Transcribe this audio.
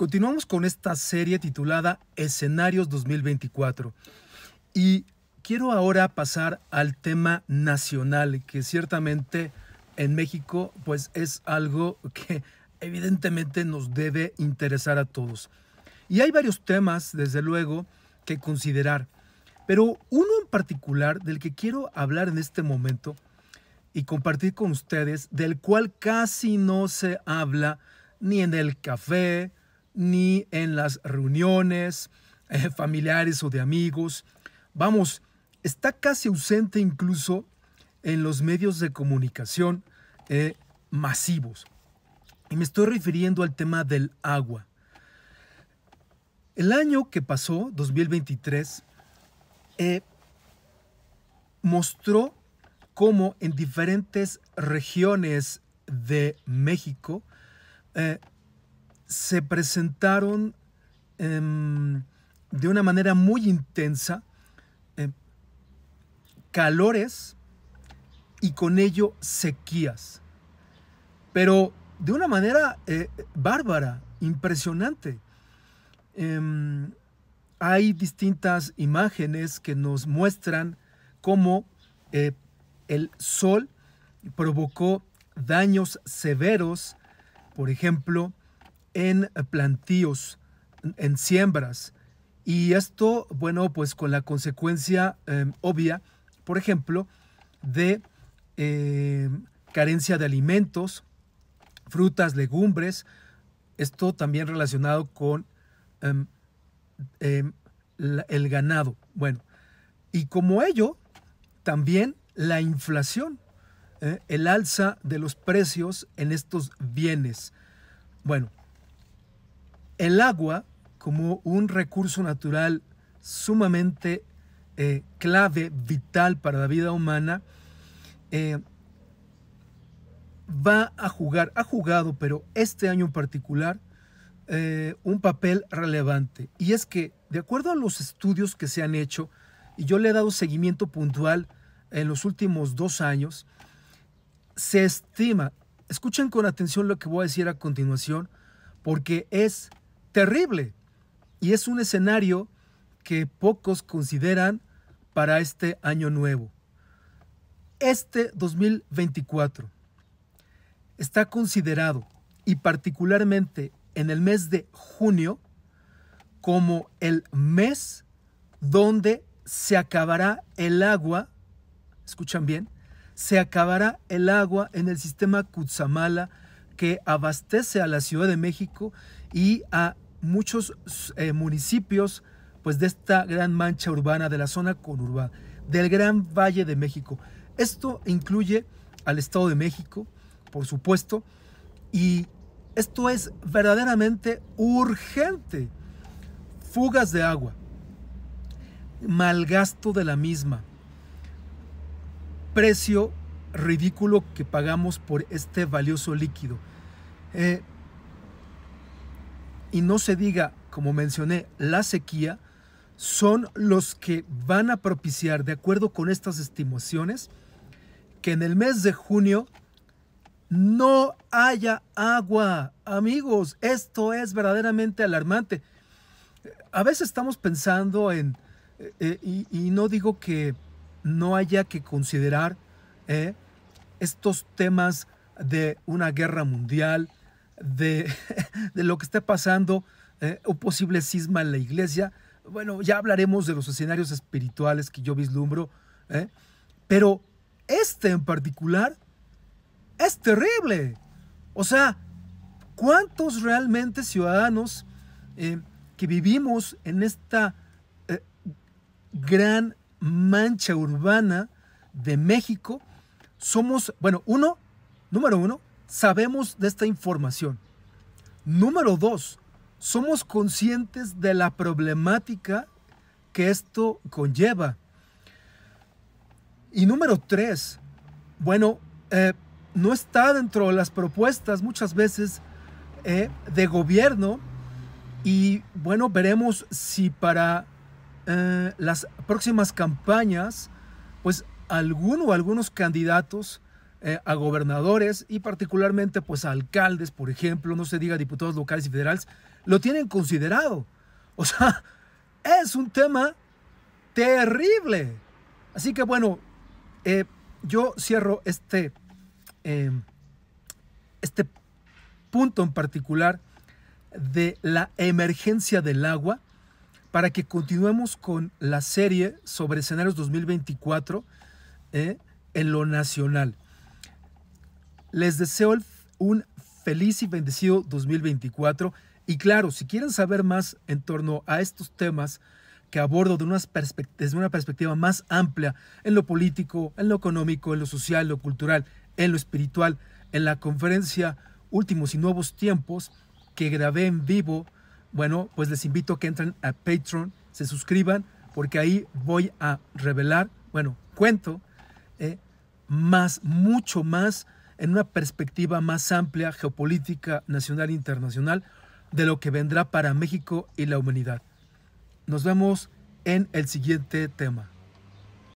Continuamos con esta serie titulada Escenarios 2024. Y quiero ahora pasar al tema nacional, que ciertamente en México pues es algo que evidentemente nos debe interesar a todos. Y hay varios temas, desde luego, que considerar. Pero uno en particular del que quiero hablar en este momento y compartir con ustedes, del cual casi no se habla ni en el café, ni en las reuniones eh, familiares o de amigos. Vamos, está casi ausente incluso en los medios de comunicación eh, masivos. Y me estoy refiriendo al tema del agua. El año que pasó, 2023, eh, mostró cómo en diferentes regiones de México se presentaron em, de una manera muy intensa eh, calores y con ello sequías, pero de una manera eh, bárbara, impresionante. Em, hay distintas imágenes que nos muestran cómo eh, el sol provocó daños severos, por ejemplo, en plantíos, en siembras. Y esto, bueno, pues con la consecuencia em, obvia, por ejemplo, de em, carencia de alimentos, frutas, legumbres, esto también relacionado con em, el ganado. Bueno, y como ello, también la inflación, eh, el alza de los precios en estos bienes. Bueno, el agua como un recurso natural sumamente eh, clave, vital para la vida humana, eh, va a jugar, ha jugado, pero este año en particular, eh, un papel relevante. Y es que, de acuerdo a los estudios que se han hecho, y yo le he dado seguimiento puntual en los últimos dos años, se estima, escuchen con atención lo que voy a decir a continuación, porque es terrible. Y es un escenario que pocos consideran para este año nuevo. Este 2024 está considerado, y particularmente en el mes de junio, como el mes donde se acabará el agua, escuchan bien, se acabará el agua en el sistema Kutsamala que abastece a la Ciudad de México y a muchos eh, municipios pues de esta gran mancha urbana, de la zona conurbana, del gran valle de México. Esto incluye al Estado de México, por supuesto, y esto es verdaderamente urgente. Fugas de agua, malgasto de la misma, precio ridículo que pagamos por este valioso líquido. Eh, y no se diga, como mencioné, la sequía, son los que van a propiciar, de acuerdo con estas estimaciones, que en el mes de junio no haya agua. Amigos, esto es verdaderamente alarmante. A veces estamos pensando en, eh, eh, y, no digo que no haya que considerar eh, estos temas de una guerra mundial, de, de lo que está pasando, eh, un o posible cisma en la iglesia. Bueno, ya hablaremos de los escenarios espirituales que yo vislumbro, ¿eh? pero este en particular es terrible. O sea, ¿cuántos realmente ciudadanos eh, que vivimos en esta gran mancha urbana de México somos, bueno, uno, número uno, sabemos de esta información. Número dos, somos conscientes de la problemática que esto conlleva. Y número tres, bueno, eh, no está dentro de las propuestas muchas veces eh, de gobierno y bueno, veremos si para eh, las próximas campañas, pues alguno o algunos candidatos eh, a gobernadores y particularmente pues a alcaldes, por ejemplo, no se diga diputados locales y federales, lo tienen considerado. O sea, es un tema terrible. Así que bueno, eh, yo cierro este, em, este punto en particular de la emergencia del agua para que continuemos con la serie sobre escenarios 2024 eh, en lo nacional. Les deseo un feliz y bendecido 2024. Y claro, si quieren saber más en torno a estos temas que abordo de desde una perspectiva más amplia en lo político, en lo económico, en lo social, en lo cultural, en lo espiritual, en la conferencia Últimos y Nuevos Tiempos que grabé en vivo, bueno, pues les invito a que entren a Patreon, se suscriban, porque ahí voy a revelar, bueno, cuento eh, más, mucho más en una perspectiva más amplia, geopolítica, nacional e internacional, de lo que vendrá para México y la humanidad. Nos vemos en el siguiente tema.